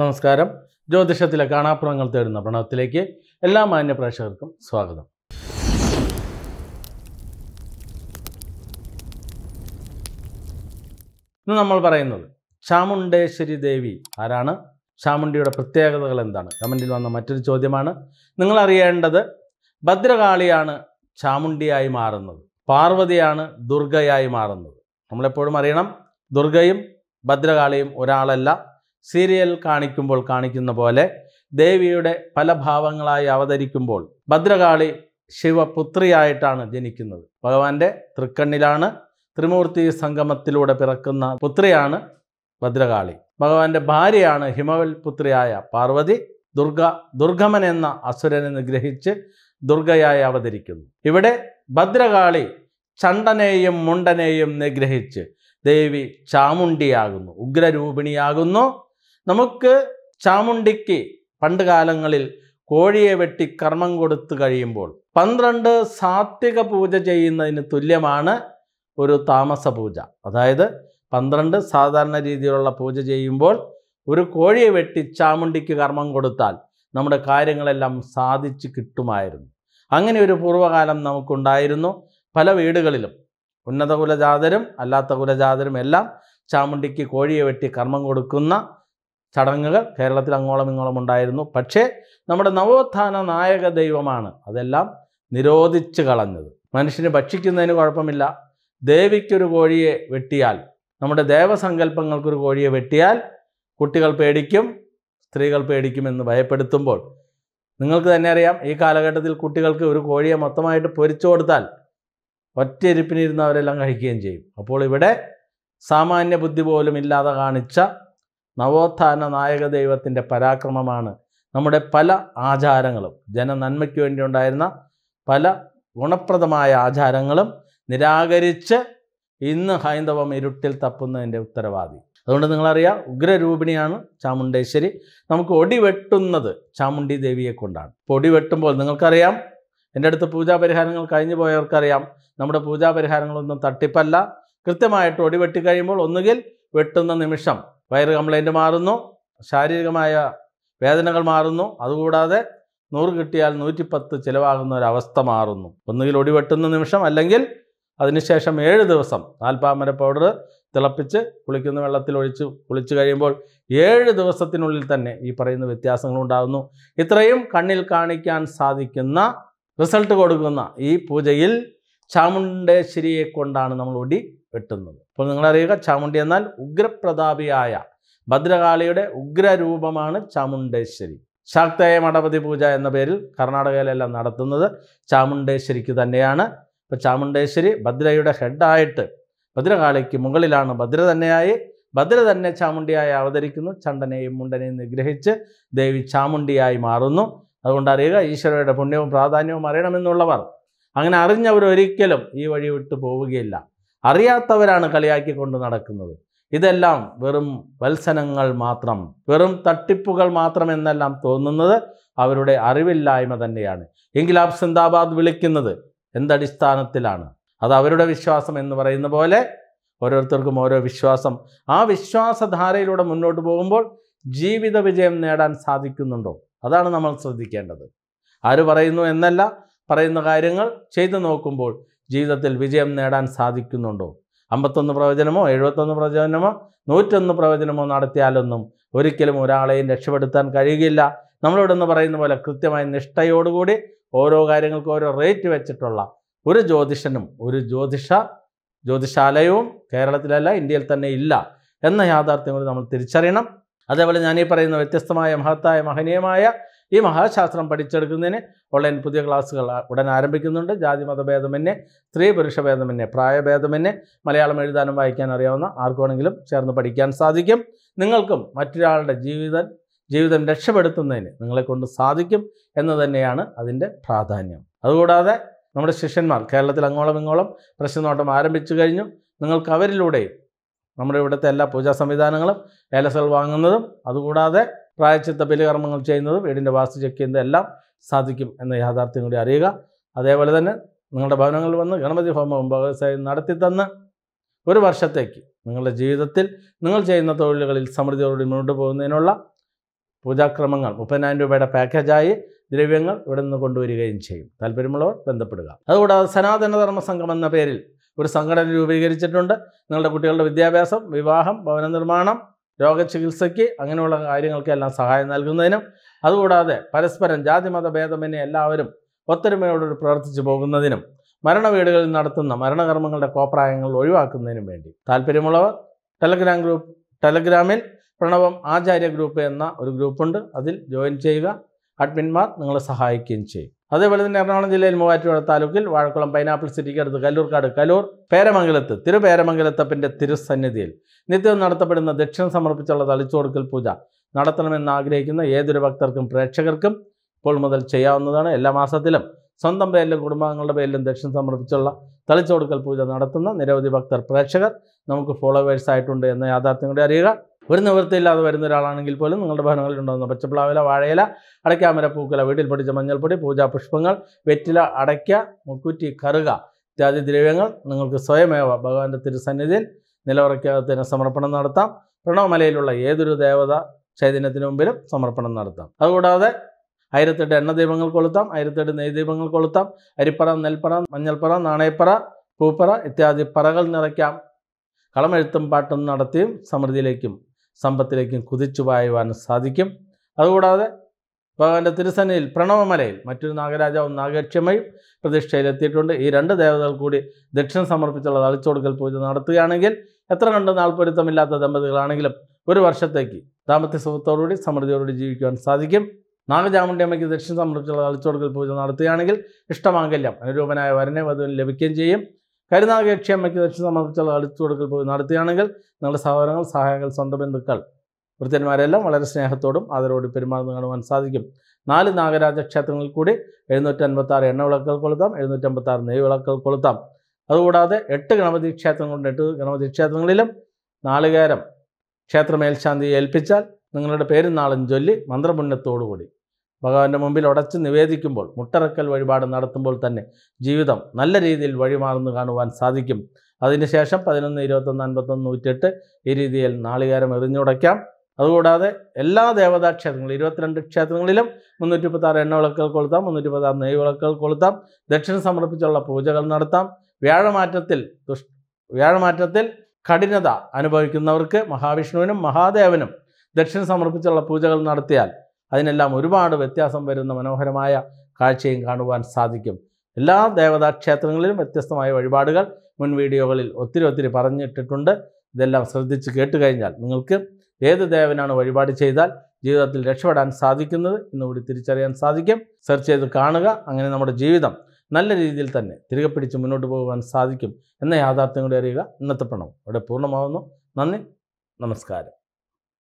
നമസ്കാരം ജ്യോതിഷത്തിലെ കാണാപ്പുറങ്ങൾ തേടുന്ന പ്രണവത്തിലേക്ക് എല്ലാ മാന്യ പ്രേക്ഷകർക്കും സ്വാഗതം ഇന്ന് നമ്മൾ പറയുന്നത് ചാമുണ്ടേശ്വരി ദേവി ആരാണ് ചാമുണ്ടിയുടെ പ്രത്യേകതകൾ എന്താണ് കമൻറ്റിൽ വന്ന മറ്റൊരു ചോദ്യമാണ് നിങ്ങൾ അറിയേണ്ടത് ഭദ്രകാളിയാണ് ചാമുണ്ടിയായി മാറുന്നത് പാർവതിയാണ് ദുർഗയായി മാറുന്നത് നമ്മളെപ്പോഴും അറിയണം ദുർഗയും ഭദ്രകാളിയും ഒരാളല്ല സീരിയൽ കാണിക്കുമ്പോൾ കാണിക്കുന്ന പോലെ ദേവിയുടെ പല ഭാവങ്ങളായി അവതരിക്കുമ്പോൾ ഭദ്രകാളി ശിവപുത്രിയായിട്ടാണ് ജനിക്കുന്നത് ഭഗവാന്റെ തൃക്കണ്ണിലാണ് ത്രിമൂർത്തി സംഗമത്തിലൂടെ പിറക്കുന്ന പുത്രിയാണ് ഭദ്രകാളി ഭഗവാന്റെ ഭാര്യയാണ് ഹിമവൽ പുത്രിയായ പാർവതി ദുർഗ ദുർഗമൻ എന്ന അസുരനെ നിഗ്രഹിച്ച് ദുർഗയായി അവതരിക്കുന്നു ഇവിടെ ഭദ്രകാളി ചണ്ടനെയും മുണ്ടനെയും നിഗ്രഹിച്ച് ദേവി ചാമുണ്ടിയാകുന്നു ഉഗ്രരൂപിണിയാകുന്നു നമുക്ക് ചാമുണ്ടിക്ക് പണ്ട് കാലങ്ങളിൽ കോഴിയെ വെട്ടി കർമ്മം കൊടുത്തു കഴിയുമ്പോൾ പന്ത്രണ്ട് സാത്വിക പൂജ ചെയ്യുന്നതിന് തുല്യമാണ് ഒരു താമസ പൂജ അതായത് പന്ത്രണ്ട് സാധാരണ രീതിയിലുള്ള പൂജ ചെയ്യുമ്പോൾ ഒരു കോഴിയെ വെട്ടി ചാമുണ്ടിക്ക് കർമ്മം കൊടുത്താൽ നമ്മുടെ കാര്യങ്ങളെല്ലാം സാധിച്ച് കിട്ടുമായിരുന്നു അങ്ങനെ ഒരു പൂർവ്വകാലം നമുക്കുണ്ടായിരുന്നു പല വീടുകളിലും ഉന്നത കുലജാതരും അല്ലാത്ത കുലജാതരും എല്ലാം ചാമുണ്ടിക്ക് കോഴിയെ വെട്ടി കർമ്മം കൊടുക്കുന്ന ചടങ്ങുകൾ കേരളത്തിൽ അങ്ങോളം ഇങ്ങോളം ഉണ്ടായിരുന്നു പക്ഷേ നമ്മുടെ നവോത്ഥാന നായക ദൈവമാണ് അതെല്ലാം നിരോധിച്ചു കളഞ്ഞത് മനുഷ്യന് ഭക്ഷിക്കുന്നതിന് കുഴപ്പമില്ല ദേവിക്കൊരു കോഴിയെ വെട്ടിയാൽ നമ്മുടെ ദേവസങ്കല്പങ്ങൾക്കൊരു കോഴിയെ വെട്ടിയാൽ കുട്ടികൾ പേടിക്കും സ്ത്രീകൾ പേടിക്കുമെന്ന് ഭയപ്പെടുത്തുമ്പോൾ നിങ്ങൾക്ക് തന്നെ അറിയാം ഈ കാലഘട്ടത്തിൽ കുട്ടികൾക്ക് ഒരു കോഴിയെ മൊത്തമായിട്ട് പൊരിച്ചു കൊടുത്താൽ ഒറ്റയിരിപ്പിനിരുന്ന് അവരെല്ലാം കഴിക്കുകയും ചെയ്യും അപ്പോൾ ഇവിടെ സാമാന്യ ബുദ്ധി പോലും ഇല്ലാതെ കാണിച്ച നവോത്ഥാന നായക ദൈവത്തിൻ്റെ പരാക്രമമാണ് നമ്മുടെ പല ആചാരങ്ങളും ജനനന്മയ്ക്ക് വേണ്ടി ഉണ്ടായിരുന്ന പല ഗുണപ്രദമായ ആചാരങ്ങളും നിരാകരിച്ച് ഇന്ന് ഹൈന്ദവം ഇരുട്ടിൽ തപ്പുന്നതിൻ്റെ ഉത്തരവാദി അതുകൊണ്ട് നിങ്ങളറിയാം ഉഗ്രരൂപിണിയാണ് ചാമുണ്ടേശ്വരി നമുക്ക് ഒടിവെട്ടുന്നത് ചാമുണ്ടി ദേവിയെ കൊണ്ടാണ് ഇപ്പോൾ ഒടിവെട്ടുമ്പോൾ നിങ്ങൾക്കറിയാം എൻ്റെ അടുത്ത് പൂജാപരിഹാരങ്ങൾ കഴിഞ്ഞു പോയവർക്കറിയാം നമ്മുടെ പരിഹാരങ്ങളൊന്നും തട്ടിപ്പല്ല കൃത്യമായിട്ട് ഒടിവെട്ടി കഴിയുമ്പോൾ ഒന്നുകിൽ വെട്ടുന്ന നിമിഷം വയറ് കംപ്ലൈൻറ്റ് മാറുന്നു ശാരീരികമായ വേദനകൾ മാറുന്നു അതുകൂടാതെ നൂറ് കിട്ടിയാൽ നൂറ്റിപ്പത്ത് ചിലവാകുന്ന ഒരവസ്ഥ മാറുന്നു ഒന്നുകിൽ ഒടിവെട്ടുന്ന നിമിഷം അല്ലെങ്കിൽ അതിനുശേഷം ഏഴ് ദിവസം നാൽപ്പാമര പൗഡർ തിളപ്പിച്ച് കുളിക്കുന്ന വെള്ളത്തിൽ ഒഴിച്ച് കുളിച്ച് കഴിയുമ്പോൾ ഏഴ് ദിവസത്തിനുള്ളിൽ തന്നെ ഈ പറയുന്ന വ്യത്യാസങ്ങൾ ഉണ്ടാകുന്നു ഇത്രയും കണ്ണിൽ കാണിക്കാൻ സാധിക്കുന്ന റിസൾട്ട് കൊടുക്കുന്ന ഈ പൂജയിൽ ചാമുണ്ടേശ്വരിയെ കൊണ്ടാണ് നമ്മൾ ഒടി വെട്ടുന്നത് അപ്പോൾ നിങ്ങളറിയുക ചാമുണ്ടി എന്നാൽ ഉഗ്രപ്രതാപിയായ ഭദ്രകാളിയുടെ ഉഗ്രരൂപമാണ് ചാമുണ്ടേശ്വരി ശാക്തേയ മഠപതി പൂജ എന്ന പേരിൽ കർണാടകയിലെല്ലാം നടത്തുന്നത് ചാമുണ്ടേശ്വരിക്ക് തന്നെയാണ് ഇപ്പോൾ ചാമുണ്ടേശ്വരി ഭദ്രയുടെ ഹെഡായിട്ട് ഭദ്രകാളിക്ക് മുകളിലാണ് ഭദ്ര തന്നെയായി ഭദ്ര തന്നെ ചാമുണ്ടിയായി അവതരിക്കുന്നു ചണ്ടനെയും മുണ്ടനെയും നിഗ്രഹിച്ച് ദേവി ചാമുണ്ടിയായി മാറുന്നു അതുകൊണ്ട് അറിയുക ഈശ്വരയുടെ പുണ്യവും പ്രാധാന്യവും അറിയണമെന്നുള്ളവർ അങ്ങനെ അറിഞ്ഞവരൊരിക്കലും ഈ വഴി വിട്ടു പോവുകയില്ല അറിയാത്തവരാണ് കളിയാക്കിക്കൊണ്ട് നടക്കുന്നത് ഇതെല്ലാം വെറും വത്സനങ്ങൾ മാത്രം വെറും തട്ടിപ്പുകൾ മാത്രം എന്നെല്ലാം തോന്നുന്നത് അവരുടെ അറിവില്ലായ്മ തന്നെയാണ് എങ്കിൽ സിന്ദാബാദ് വിളിക്കുന്നത് എന്തടിസ്ഥാനത്തിലാണ് അത് അവരുടെ വിശ്വാസം എന്ന് പറയുന്ന പോലെ ഓരോരുത്തർക്കും ഓരോ വിശ്വാസം ആ വിശ്വാസധാരയിലൂടെ മുന്നോട്ട് പോകുമ്പോൾ ജീവിത വിജയം നേടാൻ സാധിക്കുന്നുണ്ടോ അതാണ് നമ്മൾ ശ്രദ്ധിക്കേണ്ടത് ആര് പറയുന്നു എന്നല്ല പറയുന്ന കാര്യങ്ങൾ ചെയ്തു നോക്കുമ്പോൾ ജീവിതത്തിൽ വിജയം നേടാൻ സാധിക്കുന്നുണ്ടോ അമ്പത്തൊന്ന് പ്രവചനമോ എഴുപത്തൊന്ന് പ്രവചനമോ നൂറ്റൊന്ന് പ്രവചനമോ നടത്തിയാലൊന്നും ഒരിക്കലും ഒരാളെയും രക്ഷപ്പെടുത്താൻ കഴിയുകയില്ല നമ്മളിവിടെന്ന് പറയുന്ന പോലെ കൃത്യമായ നിഷ്ഠയോടുകൂടി ഓരോ കാര്യങ്ങൾക്കും ഓരോ റേറ്റ് വെച്ചിട്ടുള്ള ഒരു ജ്യോതിഷനും ഒരു ജ്യോതിഷ ജ്യോതിഷാലയവും കേരളത്തിലല്ല ഇന്ത്യയിൽ തന്നെ ഇല്ല എന്ന യാഥാർത്ഥ്യം കൂടി നമ്മൾ തിരിച്ചറിയണം അതേപോലെ ഞാൻ ഈ പറയുന്ന വ്യത്യസ്തമായ മഹത്തായ മഹനീയമായ ഈ മഹാശാസ്ത്രം പഠിച്ചെടുക്കുന്നതിന് ഓൺലൈൻ പുതിയ ക്ലാസ്സുകൾ ഉടൻ ആരംഭിക്കുന്നുണ്ട് ജാതി മതഭേദമന്യേ സ്ത്രീ പുരുഷ ഭേദമന്യേ പ്രായഭേദമന്യേ മലയാളം എഴുതാനും വായിക്കാൻ അറിയാവുന്ന ആർക്കുവാണെങ്കിലും ചേർന്ന് പഠിക്കാൻ സാധിക്കും നിങ്ങൾക്കും മറ്റൊരാളുടെ ജീവിതം ജീവിതം രക്ഷപ്പെടുത്തുന്നതിന് നിങ്ങളെക്കൊണ്ട് സാധിക്കും എന്ന് തന്നെയാണ് അതിൻ്റെ പ്രാധാന്യം അതുകൂടാതെ നമ്മുടെ ശിഷ്യന്മാർ കേരളത്തിൽ അങ്ങോളം ഇങ്ങോളം പ്രശ്നനോട്ടം ആരംഭിച്ചു കഴിഞ്ഞു നിങ്ങൾക്ക് അവരിലൂടെ നമ്മുടെ ഇവിടുത്തെ എല്ലാ പൂജാ സംവിധാനങ്ങളും ഏലസുകൾ വാങ്ങുന്നതും അതുകൂടാതെ പ്രായച്ചിത്ത ബലികർമ്മങ്ങൾ ചെയ്യുന്നത് വീടിൻ്റെ വാസ്തു ചെക്ക് എല്ലാം സാധിക്കും എന്ന യാഥാർത്ഥ്യം കൂടി അറിയുക അതേപോലെ തന്നെ നിങ്ങളുടെ ഭവനങ്ങളിൽ വന്ന് ഗണപതി ഹോമവും വ്യവസായം നടത്തി തന്ന് ഒരു വർഷത്തേക്ക് നിങ്ങളുടെ ജീവിതത്തിൽ നിങ്ങൾ ചെയ്യുന്ന തൊഴിലുകളിൽ സമൃദ്ധിയോടെ മുന്നോട്ട് പോകുന്നതിനുള്ള പൂജാക്രമങ്ങൾ മുപ്പതിനായിരം രൂപയുടെ പാക്കേജായി ദ്രവ്യങ്ങൾ ഇവിടെ നിന്ന് കൊണ്ടുവരികയും ചെയ്യും താല്പര്യമുള്ളവർ ബന്ധപ്പെടുക അതുകൂടാതെ സനാതനധർമ്മ സംഘം എന്ന പേരിൽ ഒരു സംഘടന രൂപീകരിച്ചിട്ടുണ്ട് നിങ്ങളുടെ കുട്ടികളുടെ വിദ്യാഭ്യാസം വിവാഹം ഭവന നിർമ്മാണം രോഗചികിത്സയ്ക്ക് അങ്ങനെയുള്ള കാര്യങ്ങൾക്കെല്ലാം സഹായം നൽകുന്നതിനും അതുകൂടാതെ പരസ്പരം ജാതിമത ഭേദമെന്നെ എല്ലാവരും ഒത്തൊരുമയോടുകൂടി പ്രവർത്തിച്ചു പോകുന്നതിനും മരണവീടുകളിൽ നടത്തുന്ന മരണകർമ്മങ്ങളുടെ കോപ്രായങ്ങൾ ഒഴിവാക്കുന്നതിനും വേണ്ടി താല്പര്യമുള്ളവർ ടെലഗ്രാം ഗ്രൂപ്പ് ടെലഗ്രാമിൽ പ്രണവം ആചാര്യ ഗ്രൂപ്പ് എന്ന ഒരു ഗ്രൂപ്പുണ്ട് അതിൽ ജോയിൻ ചെയ്യുക അഡ്മിൻമാർ നിങ്ങളെ സഹായിക്കുകയും ചെയ്യും അതേപോലെ തന്നെ എറണാകുളം ജില്ലയിൽ മൂവാറ്റുപുഴ താലൂക്കിൽ വാഴക്കുളം പൈനാപ്പിൾ സിറ്റിക്ക് അടുത്ത് കല്ലൂർക്കാട് കലൂർ പേരമംഗലത്ത് തിരുപേരമംഗലത്തപ്പിൻ്റെ തിരുസന്നിധിയിൽ നിത്യം നടത്തപ്പെടുന്ന ദക്ഷിണം സമർപ്പിച്ചുള്ള തളിച്ചുകൊടുക്കൽ പൂജ നടത്തണമെന്ന് ആഗ്രഹിക്കുന്ന ഏതൊരു ഭക്തർക്കും പ്രേക്ഷകർക്കും ഇപ്പോൾ മുതൽ ചെയ്യാവുന്നതാണ് എല്ലാ മാസത്തിലും സ്വന്തം പേരിലും കുടുംബാംഗങ്ങളുടെ പേരിലും ദക്ഷിണം സമർപ്പിച്ചുള്ള തളിച്ചുകൊടുക്കൽ പൂജ നടത്തുന്ന നിരവധി ഭക്തർ പ്രേക്ഷകർ നമുക്ക് ഫോളോവേഴ്സ് ആയിട്ടുണ്ട് എന്ന യാഥാർത്ഥ്യം കൂടി അറിയുക ഒരു നിവൃത്തിയില്ലാതെ വരുന്ന ഒരാളാണെങ്കിൽ പോലും നിങ്ങളുടെ ഭവനങ്ങളിൽ ഉണ്ടാകുന്ന പച്ചപ്പിളാവില വാഴയില പൂക്കല വീട്ടിൽ പൊടിച്ച മഞ്ഞൾപ്പൊടി പൂജാപുഷ്പങ്ങൾ വെറ്റില അടയ്ക്ക മുക്കുറ്റി കറുക ഇത്യാദി ദ്രവ്യങ്ങൾ നിങ്ങൾക്ക് സ്വയമേവ ഭഗവാന്റെ തിരുസന്നിധിയിൽ നിലവറയ്ക്കകത്തിന് സമർപ്പണം നടത്താം പ്രണവമലയിലുള്ള ഏതൊരു ദേവത ചൈതന്യത്തിന് മുമ്പിലും സമർപ്പണം നടത്താം അതുകൂടാതെ ആയിരത്തെട്ട് എണ്ണ ദീപങ്ങൾ കൊളുത്താം ആയിരത്തെട്ട് നെയ് ദീപങ്ങൾ കൊളുത്താം അരിപ്പറ നെൽപ്പറ മഞ്ഞൾപ്പറ നാണയപ്പറ പൂപ്പറ ഇത്യാദി പറകൾ നിറയ്ക്കാം കളമെഴുത്തും പാട്ടും നടത്തിയും സമൃദ്ധിയിലേക്കും സമ്പത്തിലേക്കും കുതിച്ചു പായുവാൻ സാധിക്കും അതുകൂടാതെ ഭഗവാന്റെ തിരുസന്നിയിൽ പ്രണവമലയിൽ മറ്റൊരു നാഗരാജാവും നാഗക്ഷമയും പ്രതിഷ്ഠയിലെത്തിയിട്ടുണ്ട് ഈ രണ്ട് ദേവതകൾ കൂടി ദക്ഷിണ സമർപ്പിച്ചുള്ള തളിച്ചോടുക്കൽ പൂജ നടത്തുകയാണെങ്കിൽ എത്ര കണ്ട് പൊരുത്തമില്ലാത്ത ദമ്പതികളാണെങ്കിലും ഒരു വർഷത്തേക്ക് ദാമ്പത്യ സുഖത്തോടുകൂടി സമൃദ്ധിയോടുകൂടി ജീവിക്കുവാൻ സാധിക്കും നാഗചാമുണ്ടി അമ്മയ്ക്ക് ദക്ഷിണ സമർപ്പിച്ചുള്ള തളിച്ചോടുക്കൽ പൂജ നടത്തുകയാണെങ്കിൽ ഇഷ്ടമാങ്കല്യം അനുരൂപനായ വരനെ വധുവിന് ലഭിക്കുകയും ചെയ്യും കരുനാഗേക്ഷി അമ്മയ്ക്ക് ദക്ഷിണ സംബന്ധിച്ചുള്ള അടുത്തു കൊടുക്കൽ പോയി നടത്തുകയാണെങ്കിൽ നിങ്ങളുടെ സഹോദരങ്ങൾ സഹായങ്ങൾ സ്വന്തം ബന്ധുക്കൾ വൃത്യന്മാരെല്ലാം വളരെ സ്നേഹത്തോടും ആദരവോടും പെരുമാറുന്ന കാണുവാൻ സാധിക്കും നാല് നാഗരാജ ക്ഷേത്രങ്ങളിൽ കൂടി എഴുന്നൂറ്റി അൻപത്താറ് എണ്ണ വിളക്കൾ കൊളുത്താം എഴുന്നൂറ്റി അമ്പത്താറ് നെയ് കൊളുത്താം അതുകൂടാതെ എട്ട് ഗണപതി ക്ഷേത്രങ്ങളുണ്ട് എട്ട് ഗണപതി ക്ഷേത്രങ്ങളിലും നാളുകാരം ക്ഷേത്രമേൽശാന്തി ഏൽപ്പിച്ചാൽ നിങ്ങളുടെ പേരും നാളും ചൊല്ലി മന്ത്രപുണ്യത്തോടുകൂടി ഭഗവാന്റെ മുമ്പിൽ ഉടച്ച് നിവേദിക്കുമ്പോൾ മുട്ടറക്കൽ വഴിപാട് നടത്തുമ്പോൾ തന്നെ ജീവിതം നല്ല രീതിയിൽ വഴിമാറുന്നു കാണുവാൻ സാധിക്കും അതിനുശേഷം പതിനൊന്ന് ഇരുപത്തൊന്ന് അൻപത്തൊന്ന് നൂറ്റെട്ട് ഈ രീതിയിൽ നാളികാരം എറിഞ്ഞുടയ്ക്കാം അതുകൂടാതെ എല്ലാ ദേവതാ ക്ഷേത്രങ്ങളും ഇരുപത്തിരണ്ട് ക്ഷേത്രങ്ങളിലും മുന്നൂറ്റി മുപ്പത്താറ് എണ്ണ വിളക്കുകൾ കൊളുത്താം മുന്നൂറ്റി മുപ്പത്താറ് നെയ് വിളക്കുകൾ കൊളുത്താം ദക്ഷിണ സമർപ്പിച്ചുള്ള പൂജകൾ നടത്താം വ്യാഴമാറ്റത്തിൽ ദുഷ് വ്യാഴമാറ്റത്തിൽ കഠിനത അനുഭവിക്കുന്നവർക്ക് മഹാവിഷ്ണുവിനും മഹാദേവനും ദക്ഷിണ സമർപ്പിച്ചുള്ള പൂജകൾ നടത്തിയാൽ അതിനെല്ലാം ഒരുപാട് വ്യത്യാസം വരുന്ന മനോഹരമായ കാഴ്ചയും കാണുവാൻ സാധിക്കും എല്ലാ ദേവതാക്ഷേത്രങ്ങളിലും വ്യത്യസ്തമായ വഴിപാടുകൾ മുൻ വീഡിയോകളിൽ ഒത്തിരി ഒത്തിരി പറഞ്ഞിട്ടിട്ടുണ്ട് ഇതെല്ലാം ശ്രദ്ധിച്ച് കേട്ട് കഴിഞ്ഞാൽ നിങ്ങൾക്ക് ഏത് ദേവനാണ് വഴിപാട് ചെയ്താൽ ജീവിതത്തിൽ രക്ഷപ്പെടാൻ സാധിക്കുന്നത് എന്നുകൂടി തിരിച്ചറിയാൻ സാധിക്കും സെർച്ച് ചെയ്ത് കാണുക അങ്ങനെ നമ്മുടെ ജീവിതം നല്ല രീതിയിൽ തന്നെ തിരികെ പിടിച്ച് മുന്നോട്ട് പോകുവാൻ സാധിക്കും എന്ന യാഥാർത്ഥ്യം കൂടി അറിയുക ഇന്നത്തെ പണം അവിടെ പൂർണ്ണമാകുന്നു നന്ദി നമസ്കാരം